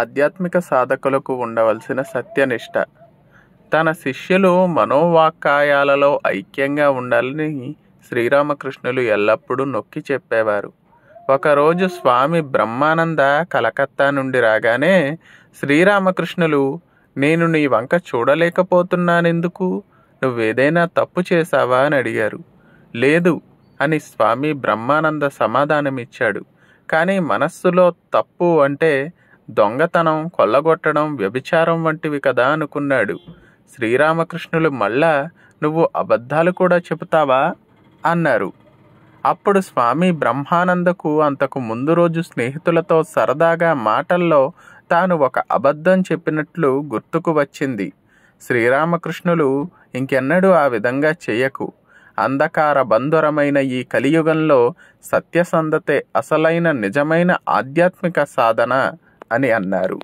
ఆధ్యాత్మిక సాధకులకు ఉండవలసిన సత్యనిష్ట తన శిష్యులు మనోవాక్కాయాలలో ఐక్యంగా ఉండాలని శ్రీరామకృష్ణులు ఎల్లప్పుడూ నొక్కి చెప్పేవారు ఒకరోజు స్వామి బ్రహ్మానంద కలకత్తా నుండి రాగానే శ్రీరామకృష్ణులు నేను నీ వంక చూడలేకపోతున్నానెందుకు నువ్వేదైనా తప్పు చేశావా అని అడిగారు లేదు అని స్వామి బ్రహ్మానంద సమాధానమిచ్చాడు కానీ మనస్సులో తప్పు అంటే దొంగతనం కొల్లగొట్టడం వ్యభిచారం వంటివి కదా అనుకున్నాడు శ్రీరామకృష్ణులు మళ్ళా నువ్వు అబద్ధాలు కూడా చెబుతావా అన్నారు అప్పుడు స్వామి బ్రహ్మానందకు అంతకు ముందు రోజు స్నేహితులతో సరదాగా మాటల్లో తాను ఒక అబద్ధం చెప్పినట్లు గుర్తుకు వచ్చింది శ్రీరామకృష్ణులు ఇంకెన్నడూ ఆ విధంగా చేయకు అంధకార బంధురమైన ఈ కలియుగంలో సత్యసంధతే అసలైన నిజమైన ఆధ్యాత్మిక సాధన అని అన్నారు